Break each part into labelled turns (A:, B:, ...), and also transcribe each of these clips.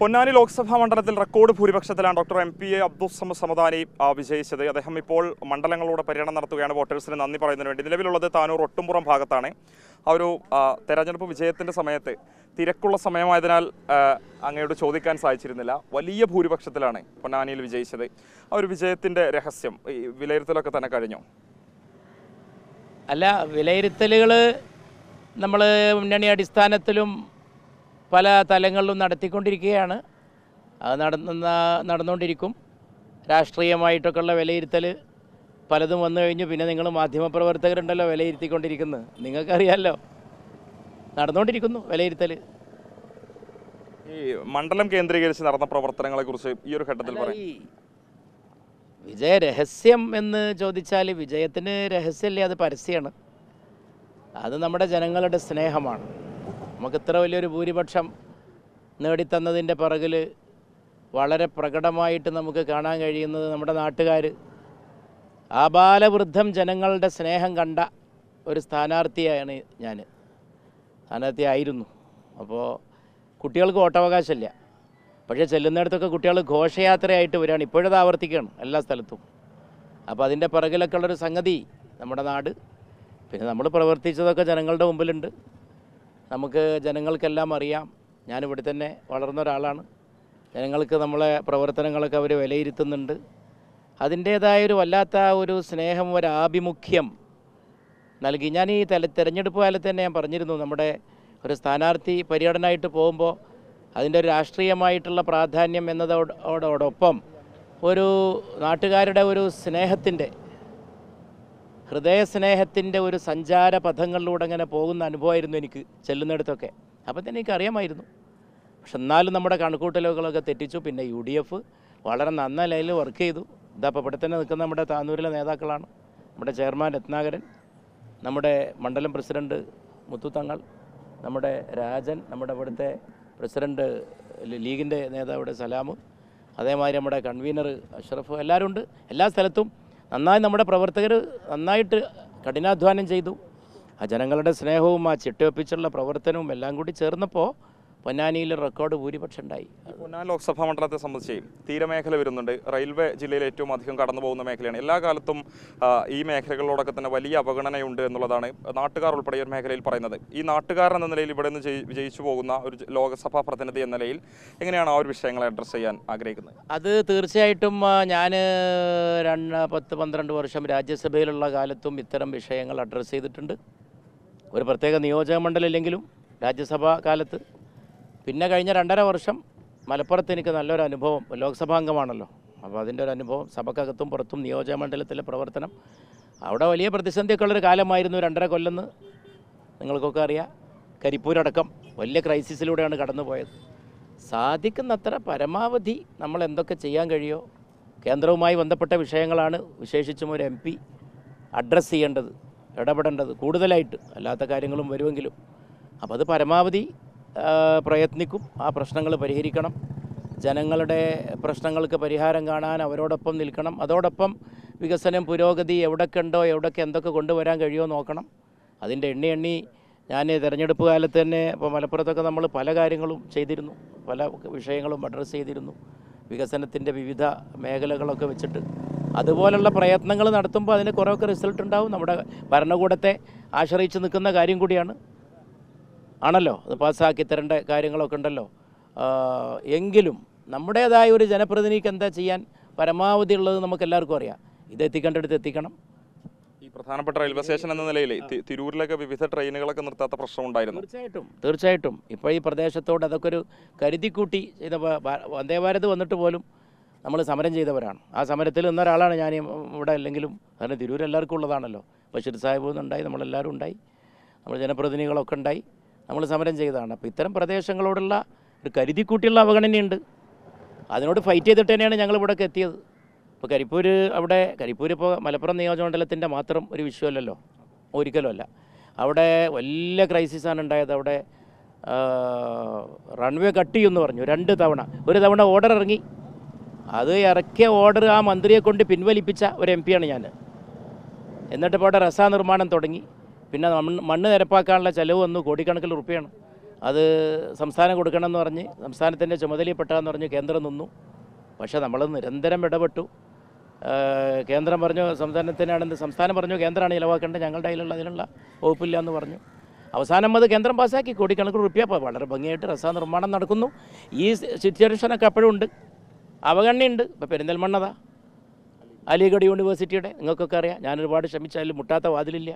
A: പൊന്നാനി ലോക്സഭാ മണ്ഡലത്തിൽ റെക്കോർഡ് ഭൂരിപക്ഷത്തിലാണ് doctor M P A അബ്ദുസമ സമദാനി വിജയിച്ചത് അദ്ദേഹം ഇപ്പോൾ മണ്ഡലങ്ങളോട് പര്യടനം നടത്തുകയാണ് വോട്ടേഴ്സിന് നന്ദി പറയുന്നതിന് വേണ്ടി നിലവിലുള്ളത് താനൂർ ഒട്ടുംപുറം ഭാഗത്താണ് ആ ഒരു തെരഞ്ഞെടുപ്പ് വിജയത്തിൻ്റെ സമയത്ത് തിരക്കുള്ള സമയമായതിനാൽ അങ്ങയോട് ചോദിക്കാൻ സാധിച്ചിരുന്നില്ല വലിയ ഭൂരിപക്ഷത്തിലാണ് പൊന്നാനിയിൽ വിജയിച്ചത് ആ ഒരു വിജയത്തിൻ്റെ രഹസ്യം ഈ വിലയിരുത്തലൊക്കെ തന്നെ കഴിഞ്ഞു അല്ല
B: വിലയിരുത്തലുകൾ നമ്മൾ മുന്നണി അടിസ്ഥാനത്തിലും പല തലങ്ങളിലും നടത്തിക്കൊണ്ടിരിക്കുകയാണ് അത് നടന്ന നടന്നുകൊണ്ടിരിക്കും രാഷ്ട്രീയമായിട്ടൊക്കെയുള്ള വിലയിരുത്തൽ പലതും വന്നു കഴിഞ്ഞു പിന്നെ നിങ്ങൾ മാധ്യമപ്രവർത്തകരുണ്ടല്ലോ വിലയിരുത്തിക്കൊണ്ടിരിക്കുന്നത് നിങ്ങൾക്കറിയാമല്ലോ നടന്നുകൊണ്ടിരിക്കുന്നു വിലയിരുത്തൽ
A: ഈ മണ്ഡലം കേന്ദ്രീകരിച്ച് നടന്ന പ്രവർത്തനങ്ങളെ കുറിച്ച് ഈ ഒരു ഘട്ടത്തിൽ പറയും
B: വിജയ രഹസ്യം എന്ന് ചോദിച്ചാൽ വിജയത്തിന് രഹസ്യമല്ലേ അത് പരസ്യമാണ് അത് നമ്മുടെ ജനങ്ങളുടെ സ്നേഹമാണ് നമുക്ക് ഇത്ര വലിയൊരു ഭൂരിപക്ഷം നേടിത്തന്നതിൻ്റെ പിറകിൽ വളരെ പ്രകടമായിട്ട് നമുക്ക് കാണാൻ കഴിയുന്നത് നമ്മുടെ നാട്ടുകാർ ആബാലവൃദ്ധം ജനങ്ങളുടെ സ്നേഹം കണ്ട ഒരു സ്ഥാനാർത്ഥിയാണ് ഞാൻ ആയിരുന്നു അപ്പോൾ കുട്ടികൾക്ക് ഓട്ടവകാശമില്ല പക്ഷേ ചെല്ലുന്നിടത്തൊക്കെ കുട്ടികൾ ഘോഷയാത്രയായിട്ട് വരികയാണ് ഇപ്പോഴത് ആവർത്തിക്കുകയാണ് എല്ലാ സ്ഥലത്തും അപ്പോൾ അതിൻ്റെ പിറകിലൊക്കെ ഉള്ളൊരു സംഗതി നമ്മുടെ നാട് പിന്നെ നമ്മൾ പ്രവർത്തിച്ചതൊക്കെ ജനങ്ങളുടെ മുമ്പിലുണ്ട് നമുക്ക് ജനങ്ങൾക്കെല്ലാം അറിയാം ഞാനിവിടെ തന്നെ വളർന്ന ഒരാളാണ് ജനങ്ങൾക്ക് നമ്മളെ പ്രവർത്തനങ്ങളൊക്കെ അവർ വിലയിരുത്തുന്നുണ്ട് അതിൻ്റേതായ ഒരു വല്ലാത്ത ഒരു സ്നേഹം ഒരു ആഭിമുഖ്യം നൽകി ഞാൻ ഈ തെല തിരഞ്ഞെടുപ്പ് കാലത്ത് തന്നെ ഞാൻ പറഞ്ഞിരുന്നു നമ്മുടെ ഒരു സ്ഥാനാർത്ഥി പര്യടനമായിട്ട് പോകുമ്പോൾ അതിൻ്റെ ഒരു രാഷ്ട്രീയമായിട്ടുള്ള പ്രാധാന്യം എന്നതോടോടൊപ്പം ഒരു നാട്ടുകാരുടെ ഒരു സ്നേഹത്തിൻ്റെ ഹൃദയസ്നേഹത്തിൻ്റെ ഒരു സഞ്ചാര പഥങ്ങളിലൂടെ അങ്ങനെ പോകുന്ന അനുഭവമായിരുന്നു എനിക്ക് ചെല്ലുന്നിടത്തൊക്കെ അപ്പം തന്നെ എനിക്ക് അറിയാമായിരുന്നു പക്ഷെ എന്നാലും നമ്മുടെ കണക്കൂട്ടലുകളൊക്കെ തെറ്റിച്ചു പിന്നെ യു ഡി എഫ് വളരെ നന്ന ലൈനിൽ വർക്ക് ചെയ്തു അപ്പം ഇവിടെ തന്നെ നിൽക്കുന്ന നമ്മുടെ താനൂരിലെ നേതാക്കളാണ് നമ്മുടെ ചെയർമാൻ രത്നാകരൻ നമ്മുടെ മണ്ഡലം പ്രസിഡന്റ് മുത്തുത്തങ്ങൾ നമ്മുടെ രാജൻ നമ്മുടെ ഇവിടുത്തെ പ്രസിഡന്റ് ലീഗിൻ്റെ നേതാവിടെ ഇവിടെ സലാമ് അതേമാതിരി നമ്മുടെ കൺവീനർ അഷ്റഫ് എല്ലാവരുണ്ട് എല്ലാ സ്ഥലത്തും നന്നായി നമ്മുടെ പ്രവർത്തകർ നന്നായിട്ട് കഠിനാധ്വാനം ചെയ്തു ആ ജനങ്ങളുടെ സ്നേഹവും ആ ചിട്ടയൊപ്പിച്ചുള്ള പ്രവർത്തനവും എല്ലാം കൂടി ചേർന്നപ്പോൾ പൊന്നാനിയിൽ റെക്കോർഡ് ഭൂരിപക്ഷം ഉണ്ടായി
A: പൊന്നാനി ലോക്സഭാ മണ്ഡലത്തെ സംബന്ധിച്ച് തീരമേഖല വരുന്നുണ്ട് റെയിൽവേ ജില്ലയിൽ ഏറ്റവും അധികം കടന്നു പോകുന്ന മേഖലയാണ് എല്ലാ കാലത്തും ഈ മേഖലകളോടൊക്കെ തന്നെ വലിയ അവഗണനയുണ്ട് എന്നുള്ളതാണ് നാട്ടുകാർ ഉൾപ്പെടെ ഒരു മേഖലയിൽ പറയുന്നത് ഈ നാട്ടുകാരൻ എന്ന നിലയിൽ ഇവിടെ നിന്ന് വിജയിച്ചു പോകുന്ന ഒരു ലോകസഭാ പ്രതിനിധി എന്ന നിലയിൽ എങ്ങനെയാണ് ആ ഒരു വിഷയങ്ങളെ അഡ്രസ്സ് ചെയ്യാൻ ആഗ്രഹിക്കുന്നത്
B: അത് തീർച്ചയായിട്ടും ഞാൻ രണ്ട് പത്ത് പന്ത്രണ്ട് വർഷം രാജ്യസഭയിലുള്ള കാലത്തും ഇത്തരം വിഷയങ്ങൾ അഡ്രസ്സ് ചെയ്തിട്ടുണ്ട് ഒരു പ്രത്യേക നിയോജക മണ്ഡലം ഇല്ലെങ്കിലും രാജ്യസഭാ കാലത്ത് പിന്നെ കഴിഞ്ഞ രണ്ടര വർഷം മലപ്പുറത്ത് എനിക്ക് നല്ലൊരു അനുഭവം അംഗമാണല്ലോ അപ്പോൾ അതിൻ്റെ ഒരു അനുഭവം സഭക്കകത്തും പുറത്തും നിയോജക മണ്ഡലത്തിലെ പ്രവർത്തനം അവിടെ വലിയ പ്രതിസന്ധിയൊക്കെയുള്ളൊരു കാലമായിരുന്നു രണ്ടര കൊല്ലെന്ന് നിങ്ങൾക്കൊക്കെ അറിയാം കരിപ്പൂരടക്കം വലിയ ക്രൈസിസിലൂടെയാണ് കടന്നുപോയത് സാധിക്കുന്നത്ര പരമാവധി നമ്മൾ എന്തൊക്കെ ചെയ്യാൻ കഴിയുമോ കേന്ദ്രവുമായി ബന്ധപ്പെട്ട വിഷയങ്ങളാണ് വിശേഷിച്ചും ഒരു എം പി അഡ്രസ്സ് ചെയ്യേണ്ടത് ഇടപെടേണ്ടത് കൂടുതലായിട്ട് അല്ലാത്ത കാര്യങ്ങളും വരുമെങ്കിലും അപ്പോൾ അത് പരമാവധി പ്രയത്നിക്കും ആ പ്രശ്നങ്ങൾ പരിഹരിക്കണം ജനങ്ങളുടെ പ്രശ്നങ്ങൾക്ക് പരിഹാരം കാണാൻ അവരോടൊപ്പം നിൽക്കണം അതോടൊപ്പം വികസനം പുരോഗതി എവിടൊക്കെ ഉണ്ടോ എവിടൊക്കെ എന്തൊക്കെ കൊണ്ടുവരാൻ കഴിയുമോ നോക്കണം അതിൻ്റെ എണ്ണി എണ്ണി ഞാൻ തിരഞ്ഞെടുപ്പ് കാലത്ത് തന്നെ ഇപ്പോൾ മലപ്പുറത്തൊക്കെ നമ്മൾ പല കാര്യങ്ങളും ചെയ്തിരുന്നു പല വിഷയങ്ങളും അഡ്രസ്സ് ചെയ്തിരുന്നു വികസനത്തിൻ്റെ വിവിധ മേഖലകളൊക്കെ വെച്ചിട്ട് അതുപോലുള്ള പ്രയത്നങ്ങൾ നടത്തുമ്പോൾ അതിന് കുറേയൊക്കെ റിസൾട്ട് ഉണ്ടാവും നമ്മുടെ ഭരണകൂടത്തെ ആശ്രയിച്ച് നിൽക്കുന്ന കാര്യം കൂടിയാണ് ആണല്ലോ അത് പാസ്സാക്കി തരേണ്ട കാര്യങ്ങളൊക്കെ ഉണ്ടല്ലോ എങ്കിലും നമ്മുടേതായ ഒരു ജനപ്രതിനിധിക്ക് എന്താ ചെയ്യാൻ പരമാവധി ഉള്ളത് നമുക്ക് എല്ലാവർക്കും അറിയാം ഇത് എത്തിക്കേണ്ടടുത്ത് എത്തിക്കണം
A: ഈ പ്രധാനപ്പെട്ട റെയിൽവേ സ്റ്റേഷൻ എന്ന നിലയിൽ തിരൂരിലൊക്കെ വിവിധ ട്രെയിനുകളൊക്കെ നിർത്താത്ത പ്രശ്നം ഉണ്ടായിരുന്നു തീർച്ചയായിട്ടും
B: തീർച്ചയായിട്ടും ഇപ്പോൾ ഈ പ്രദേശത്തോട് അതൊക്കെ ഒരു കരുതിക്കൂട്ടി ചെയ്ത വന്ദേ ഭാരത് വന്നിട്ട് പോലും നമ്മൾ സമരം ചെയ്തവരാണ് ആ സമരത്തിൽ നിന്നൊരാളാണ് ഞാൻ ഇവിടെ അല്ലെങ്കിലും കാരണം തിരൂർ എല്ലാവർക്കും ഉള്ളതാണല്ലോ ബഷീർ സാഹിബ് ഉണ്ടായി നമ്മളെല്ലാവരും ഉണ്ടായി നമ്മൾ ജനപ്രതിനിധികളൊക്കെ ഉണ്ടായി നമ്മൾ സമരം ചെയ്തതാണ് അപ്പോൾ ഇത്തരം പ്രദേശങ്ങളോടുള്ള ഒരു കരുതിക്കൂട്ടിയുള്ള അവഗണനയുണ്ട് അതിനോട് ഫൈറ്റ് ചെയ്തിട്ട് തന്നെയാണ് ഞങ്ങൾ ഇവിടേക്ക് എത്തിയത് ഇപ്പോൾ കരിപ്പൂർ അവിടെ കരിപ്പൂർ ഇപ്പോൾ മലപ്പുറം നിയോജകമണ്ഡലത്തിൻ്റെ മാത്രം ഒരു വിഷയമല്ലല്ലോ ഒരിക്കലും അല്ല അവിടെ വലിയ ക്രൈസിസാണ് ഉണ്ടായത് അവിടെ റൺവേ കട്ട് ചെയ്യുമെന്ന് പറഞ്ഞു രണ്ട് തവണ ഒരു തവണ ഓർഡർ ഇറങ്ങി അത് ഇറക്കിയ ഓർഡർ ആ മന്ത്രിയെ കൊണ്ട് പിൻവലിപ്പിച്ച ഒരു എം പിയാണ് ഞാൻ എന്നിട്ട് ഇപ്പോൾ അവിടെ റസാ നിർമ്മാണം തുടങ്ങി പിന്നെ മണ്ണ് നിരപ്പാക്കാനുള്ള ചിലവ് വന്നു കോടിക്കണക്കിൽ റുപ്യാണ് അത് സംസ്ഥാനം കൊടുക്കണമെന്ന് പറഞ്ഞ് സംസ്ഥാനത്തിൻ്റെ ചുമതലയിൽപ്പെട്ടതെന്ന് പറഞ്ഞ് കേന്ദ്രം നിന്നു പക്ഷേ നമ്മൾ നിരന്തരം ഇടപെട്ടു കേന്ദ്രം പറഞ്ഞു സംസ്ഥാനത്തിനാണെന്ന് സംസ്ഥാനം പറഞ്ഞു കേന്ദ്രമാണ് ചിലവാക്കേണ്ടത് ഞങ്ങളുടെ കയ്യിലുള്ള അതിനുള്ള വകുപ്പില്ല എന്ന് പറഞ്ഞു അവസാനം അത് കേന്ദ്രം പാസ്സാക്കി കോടിക്കണക്കിന് റുപ്യ വളരെ ഭംഗിയായിട്ട് റസാ നിർമ്മാണം നടക്കുന്നു ഈ സിറ്റുവേഷനൊക്കെ അപ്പോഴും ഉണ്ട് അവഗണനയുണ്ട് ഇപ്പോൾ പെരിന്തൽമണ്ണതാ അലിഗഡ് യൂണിവേഴ്സിറ്റിയുടെ നിങ്ങൾക്കൊക്കെ അറിയാം ഞാനൊരുപാട് ശ്രമിച്ചാലും മുട്ടാത്ത വാതിലില്ല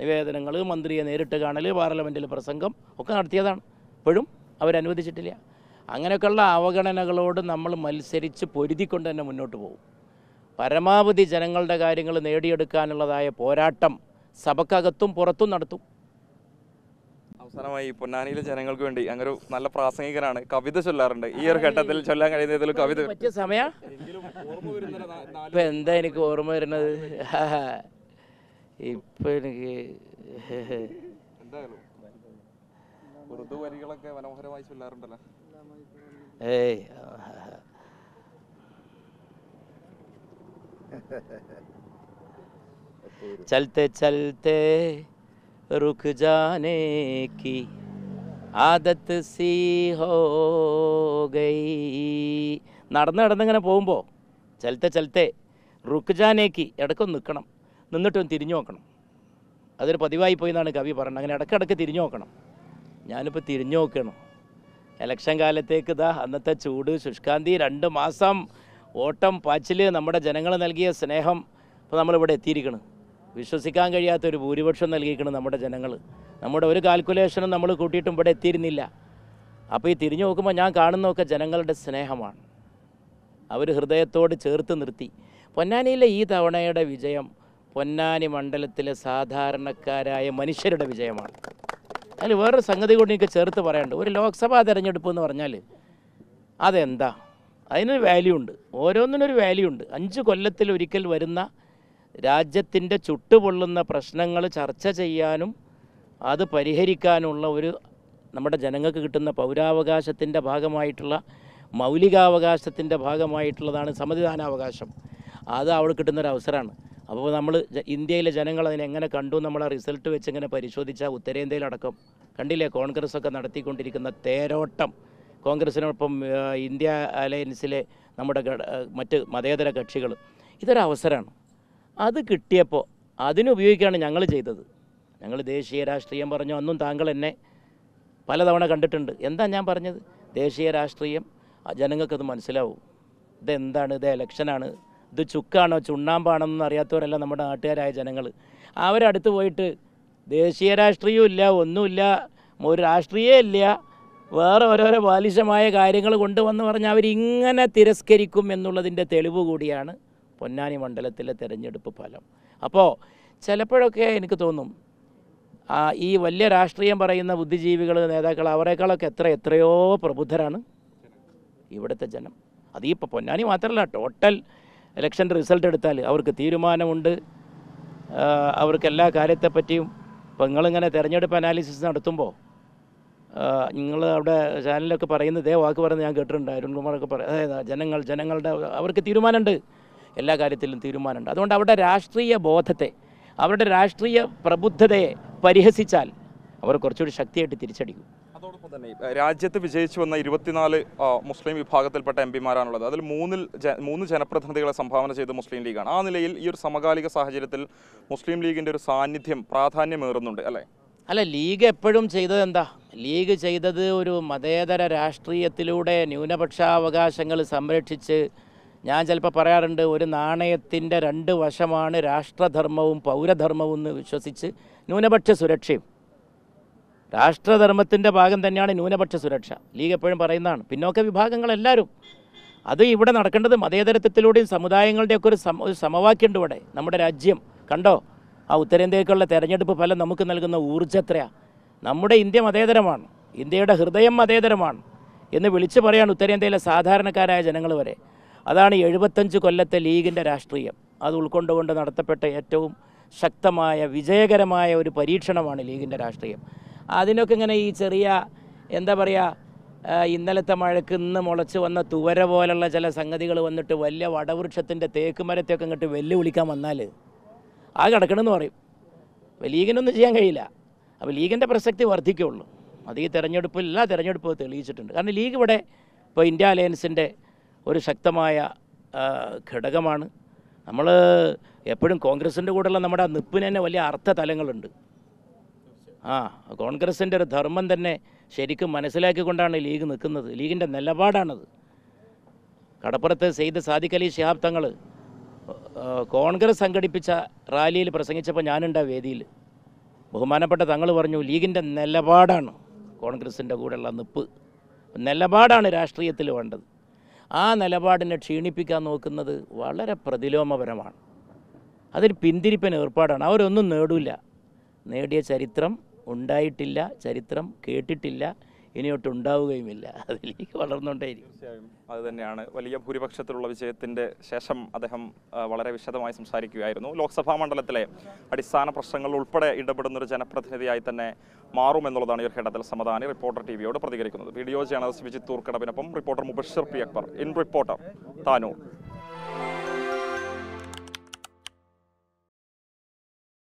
B: നിവേദനങ്ങൾ മന്ത്രിയെ നേരിട്ട് കാണൽ പാർലമെൻറ്റിൽ പ്രസംഗം ഒക്കെ നടത്തിയതാണ് ഇപ്പോഴും അവരനുവദിച്ചിട്ടില്ല അങ്ങനെയൊക്കെയുള്ള അവഗണനകളോട് നമ്മൾ മത്സരിച്ച് പൊരുതിക്കൊണ്ട് തന്നെ മുന്നോട്ട് പോകും പരമാവധി ജനങ്ങളുടെ കാര്യങ്ങൾ നേടിയെടുക്കാനുള്ളതായ പോരാട്ടം സഭക്കകത്തും പുറത്തും നടത്തും
A: അവസാനമായി പൊന്നാനിയിലെ ജനങ്ങൾക്ക് വേണ്ടി അങ്ങനെ നല്ല പ്രാസംഗികനാണ് കവിത ചൊല്ലാറുണ്ട് ഈ ഒരു ഘട്ടത്തിൽ ചൊല്ലാൻ കഴിയുന്നതിൽ കവിത
B: പറ്റിയ ഇപ്പൊ എന്താ എനിക്ക് ഓർമ്മ വരുന്നത് ഇപ്പൊ എനിക്ക് ഏയ് ചലത്തെ ചലത്തെ रुक जाने की ആദത്ത് സീ हो गई നടന്ന് നടന്നിങ്ങനെ പോകുമ്പോൾ ചലത്തെ ചലത്തെ റുക്ക് ജാനേക്ക് ഇടയ്ക്കൊന്ന് നിൽക്കണം നിന്നിട്ടൊന്ന് തിരിഞ്ഞു നോക്കണം അതൊരു പതിവായി പോയി എന്നാണ് കവി പറയുന്നത് അങ്ങനെ ഇടയ്ക്കിടയ്ക്ക് തിരിഞ്ഞു നോക്കണം ഞാനിപ്പോൾ തിരിഞ്ഞു നോക്കണം ഇലക്ഷൻ കാലത്തേക്ക് ഇതാ അന്നത്തെ ചൂട് ശുഷ്കാന്തി രണ്ട് മാസം ഓട്ടം പാച്ചിൽ നമ്മുടെ ജനങ്ങൾ നൽകിയ സ്നേഹം ഇപ്പോൾ നമ്മളിവിടെ എത്തിയിരിക്കണം വിശ്വസിക്കാൻ കഴിയാത്ത ഒരു ഭൂരിപക്ഷം നൽകിയിരിക്കണം നമ്മുടെ ജനങ്ങൾ നമ്മുടെ ഒരു കാൽക്കുലേഷനും നമ്മൾ കൂട്ടിയിട്ടും ഇവിടെ എത്തിയിരുന്നില്ല അപ്പോൾ ഈ തിരിഞ്ഞു നോക്കുമ്പോൾ ഞാൻ കാണുന്നതൊക്കെ ജനങ്ങളുടെ സ്നേഹമാണ് അവർ ഹൃദയത്തോട് ചേർത്ത് നിർത്തി പൊന്നാനിയിലെ ഈ തവണയുടെ വിജയം പൊന്നാനി മണ്ഡലത്തിലെ സാധാരണക്കാരായ മനുഷ്യരുടെ വിജയമാണ് അതിൽ വേറൊരു സംഗതി കൂടി എനിക്ക് ചേർത്ത് പറയാണ്ട് ഒരു ലോക്സഭാ തെരഞ്ഞെടുപ്പ് എന്ന് പറഞ്ഞാൽ അതെന്താ അതിനൊരു വാല്യൂ ഉണ്ട് ഓരോന്നിനൊരു വാല്യൂ ഉണ്ട് അഞ്ച് കൊല്ലത്തിൽ ഒരിക്കൽ വരുന്ന രാജ്യത്തിൻ്റെ ചുട്ടുപൊള്ളുന്ന പ്രശ്നങ്ങൾ ചർച്ച ചെയ്യാനും അത് പരിഹരിക്കാനുള്ള ഒരു നമ്മുടെ ജനങ്ങൾക്ക് കിട്ടുന്ന പൗരാവകാശത്തിൻ്റെ ഭാഗമായിട്ടുള്ള മൗലികാവകാശത്തിൻ്റെ ഭാഗമായിട്ടുള്ളതാണ് സമ്മതിദാനാവകാശം അത് അവൾ കിട്ടുന്നൊരു അവസരമാണ് അപ്പോൾ നമ്മൾ ഇന്ത്യയിലെ ജനങ്ങൾ അതിനെ എങ്ങനെ കണ്ടു ആ റിസൾട്ട് വെച്ച് എങ്ങനെ പരിശോധിച്ചാൽ ഉത്തരേന്ത്യയിലടക്കം കണ്ടില്ലേ കോൺഗ്രസ് ഒക്കെ നടത്തിക്കൊണ്ടിരിക്കുന്ന തേരോട്ടം കോൺഗ്രസിനൊപ്പം ഇന്ത്യ അലയൻസിലെ നമ്മുടെ മറ്റ് മതേതര കക്ഷികൾ ഇതൊരവസരമാണ് അത് കിട്ടിയപ്പോൾ അതിനുപയോഗിക്കുകയാണ് ഞങ്ങൾ ചെയ്തത് ഞങ്ങൾ ദേശീയ രാഷ്ട്രീയം പറഞ്ഞു അന്നും താങ്കൾ എന്നെ പലതവണ കണ്ടിട്ടുണ്ട് എന്താ ഞാൻ പറഞ്ഞത് ദേശീയ രാഷ്ട്രീയം ജനങ്ങൾക്കത് മനസ്സിലാവും ഇതെന്താണ് ഇത് ഇലക്ഷനാണ് ഇത് ചുക്കാണോ ചുണ്ണാമ്പാണോ എന്നൊന്നും അറിയാത്തവരല്ല നമ്മുടെ നാട്ടുകാരായ ജനങ്ങൾ അവരടുത്ത് പോയിട്ട് ദേശീയ രാഷ്ട്രീയവും ഇല്ല ഒന്നുമില്ല ഒരു രാഷ്ട്രീയേ ഇല്ല വേറെ ഓരോരോ ബാലിശമായ കാര്യങ്ങൾ കൊണ്ടുവന്ന് പറഞ്ഞാൽ അവരിങ്ങനെ തിരസ്കരിക്കും എന്നുള്ളതിൻ്റെ തെളിവ് കൂടിയാണ് പൊന്നാനി മണ്ഡലത്തിലെ തിരഞ്ഞെടുപ്പ് ഫലം അപ്പോൾ ചിലപ്പോഴൊക്കെ എനിക്ക് തോന്നും ഈ വലിയ രാഷ്ട്രീയം പറയുന്ന ബുദ്ധിജീവികൾ നേതാക്കൾ അവരെക്കാളൊക്കെ എത്ര എത്രയോ പ്രബുദ്ധരാണ് ഇവിടുത്തെ ജനം അത് ഈ പൊന്നാനി മാത്രമല്ല ടോട്ടൽ ഇലക്ഷൻ്റെ റിസൾട്ട് എടുത്താൽ അവർക്ക് തീരുമാനമുണ്ട് അവർക്ക് എല്ലാ കാര്യത്തെപ്പറ്റിയും ഇപ്പം നിങ്ങളിങ്ങനെ തിരഞ്ഞെടുപ്പ് അനാലിസിസ് നടത്തുമ്പോൾ നിങ്ങൾ അവിടെ ചാനലിലൊക്കെ പറയുന്നത് ഇതേ വാക്ക് പറയുന്നത് ഞാൻ കേട്ടിട്ടുണ്ട് അരുൺകുമാറൊക്കെ പറ അതായത് ജനങ്ങൾ ജനങ്ങളുടെ അവർക്ക് തീരുമാനമുണ്ട് എല്ലാ കാര്യത്തിലും തീരുമാനമുണ്ട് അതുകൊണ്ട് അവരുടെ രാഷ്ട്രീയ ബോധത്തെ അവരുടെ രാഷ്ട്രീയ പ്രബുദ്ധതയെ പരിഹസിച്ചാൽ അവർ കുറച്ചുകൂടി ശക്തിയായിട്ട് തിരിച്ചടിക്കും
A: തന്നെ രാജ്യത്ത് വിജയിച്ചു വന്ന ഇരുപത്തിനാല് മുസ്ലിം വിഭാഗത്തിൽപ്പെട്ട എം പിമാരാണുള്ളത് അതിൽ മൂന്നിൽ മൂന്ന് ജനപ്രതിനിധികളെ സംഭാവന ചെയ്ത മുസ്ലിം ലീഗാണ് ആ നിലയിൽ ഈ ഒരു സമകാലിക സാഹചര്യത്തിൽ മുസ്ലിം ലീഗിൻ്റെ ഒരു സാന്നിധ്യം പ്രാധാന്യമേറുന്നുണ്ട് അല്ലേ
B: അല്ല ലീഗ് എപ്പോഴും ചെയ്തത് എന്താ ലീഗ് ചെയ്തത് ഒരു മതേതര രാഷ്ട്രീയത്തിലൂടെ ന്യൂനപക്ഷാവകാശങ്ങൾ സംരക്ഷിച്ച് ഞാൻ ചിലപ്പോൾ പറയാറുണ്ട് ഒരു നാണയത്തിൻ്റെ രണ്ട് വശമാണ് രാഷ്ട്രധർമ്മവും പൗരധർമ്മവും എന്ന് വിശ്വസിച്ച് ന്യൂനപക്ഷ സുരക്ഷയും രാഷ്ട്രധർമ്മത്തിൻ്റെ ഭാഗം തന്നെയാണ് ന്യൂനപക്ഷ സുരക്ഷ ലീഗ് എപ്പോഴും പറയുന്നതാണ് പിന്നോക്ക വിഭാഗങ്ങളെല്ലാവരും അത് ഇവിടെ നടക്കേണ്ടത് മതേതരത്വത്തിലൂടെയും സമുദായങ്ങളുടെയൊക്കെ ഒരു സമ ഒരു ഇവിടെ നമ്മുടെ രാജ്യം കണ്ടോ ആ ഉത്തരേന്ത്യക്കുള്ള തെരഞ്ഞെടുപ്പ് ഫലം നമുക്ക് നൽകുന്ന ഊർജ്ജത്രയാണ് നമ്മുടെ ഇന്ത്യ മതേതരമാണ് ഇന്ത്യയുടെ ഹൃദയം മതേതരമാണ് എന്ന് വിളിച്ചു പറയാണ് ഉത്തരേന്ത്യയിലെ സാധാരണക്കാരായ ജനങ്ങൾ വരെ അതാണ് എഴുപത്തഞ്ച് കൊല്ലത്തെ ലീഗിൻ്റെ രാഷ്ട്രീയം അത് ഉൾക്കൊണ്ടുകൊണ്ട് നടത്തപ്പെട്ട ഏറ്റവും ശക്തമായ വിജയകരമായ ഒരു പരീക്ഷണമാണ് ലീഗിൻ്റെ രാഷ്ട്രീയം അതിനൊക്കെ ഇങ്ങനെ ഈ ചെറിയ എന്താ പറയുക ഇന്നലത്തെ മഴക്ക് ഇന്ന് മുളച്ച് വന്ന തുവര പോലുള്ള ചില സംഗതികൾ വന്നിട്ട് വലിയ വടവൃക്ഷത്തിൻ്റെ തേക്ക് മരത്തെയൊക്കെ ഇങ്ങോട്ട് വെല്ലുവിളിക്കാൻ വന്നാൽ ആ കിടക്കണമെന്ന് പറയും ലീഗിനൊന്നും ചെയ്യാൻ കഴിയില്ല അപ്പോൾ ലീഗിൻ്റെ പ്രസക്തി വർദ്ധിക്കുള്ളൂ അത് ഈ തെരഞ്ഞെടുപ്പിൽ എല്ലാ തെരഞ്ഞെടുപ്പും തെളിയിച്ചിട്ടുണ്ട് കാരണം ലീഗ് ഇവിടെ ഇപ്പോൾ ഇന്ത്യ അലയൻസിൻ്റെ ഒരു ശക്തമായ ഘടകമാണ് നമ്മൾ എപ്പോഴും കോൺഗ്രസിൻ്റെ കൂടെയുള്ള നമ്മുടെ നിപ്പിന് തന്നെ വലിയ അർത്ഥ തലങ്ങളുണ്ട് ആ കോൺഗ്രസിൻ്റെ ഒരു ധർമ്മം തന്നെ ശരിക്കും മനസ്സിലാക്കിക്കൊണ്ടാണ് ലീഗ് നിൽക്കുന്നത് ലീഗിൻ്റെ നിലപാടാണത് കടപ്പുറത്ത് സെയ്ദ് സാദിഖ് അലി ശിഹാബ് തങ്ങൾ കോൺഗ്രസ് സംഘടിപ്പിച്ച റാലിയിൽ പ്രസംഗിച്ചപ്പോൾ ഞാനുണ്ട് വേദിയിൽ ബഹുമാനപ്പെട്ട തങ്ങൾ പറഞ്ഞു ലീഗിൻ്റെ നിലപാടാണ് കോൺഗ്രസിൻ്റെ കൂടെയുള്ള നിപ്പ് നിലപാടാണ് രാഷ്ട്രീയത്തിൽ വേണ്ടത് ആ നിലപാടിനെ ക്ഷീണിപ്പിക്കാൻ നോക്കുന്നത് വളരെ പ്രതിലോമപരമാണ് അതൊരു പിന്തിരിപ്പൻ ഏർപ്പാടാണ് അവരൊന്നും നേടില്ല നേടിയ ചരിത്രം ഉണ്ടായിട്ടില്ല ചരിത്രം കേട്ടിട്ടില്ല ഇനിയൊട്ട് ഉണ്ടാവുകയുമില്ല
A: അതിലേക്ക് വളർന്നുകൊണ്ടേയിരിക്കും തീർച്ചയായും അത് തന്നെയാണ് വലിയ ഭൂരിപക്ഷത്തിലുള്ള വിജയത്തിൻ്റെ ശേഷം അദ്ദേഹം വളരെ വിശദമായി സംസാരിക്കുകയായിരുന്നു ലോക്സഭാ മണ്ഡലത്തിലെ അടിസ്ഥാന പ്രശ്നങ്ങൾ ഉൾപ്പെടെ ഇടപെടുന്ന ഒരു ജനപ്രതിനിധിയായി തന്നെ മാറുമെന്നുള്ളതാണ് ഈ ഘട്ടത്തിൽ സമദാനി റിപ്പോർട്ടർ ടി വിയോട് പ്രതികരിക്കുന്നത് video journalist Vijith reporter Mubashir P Akbar in reporter Tanur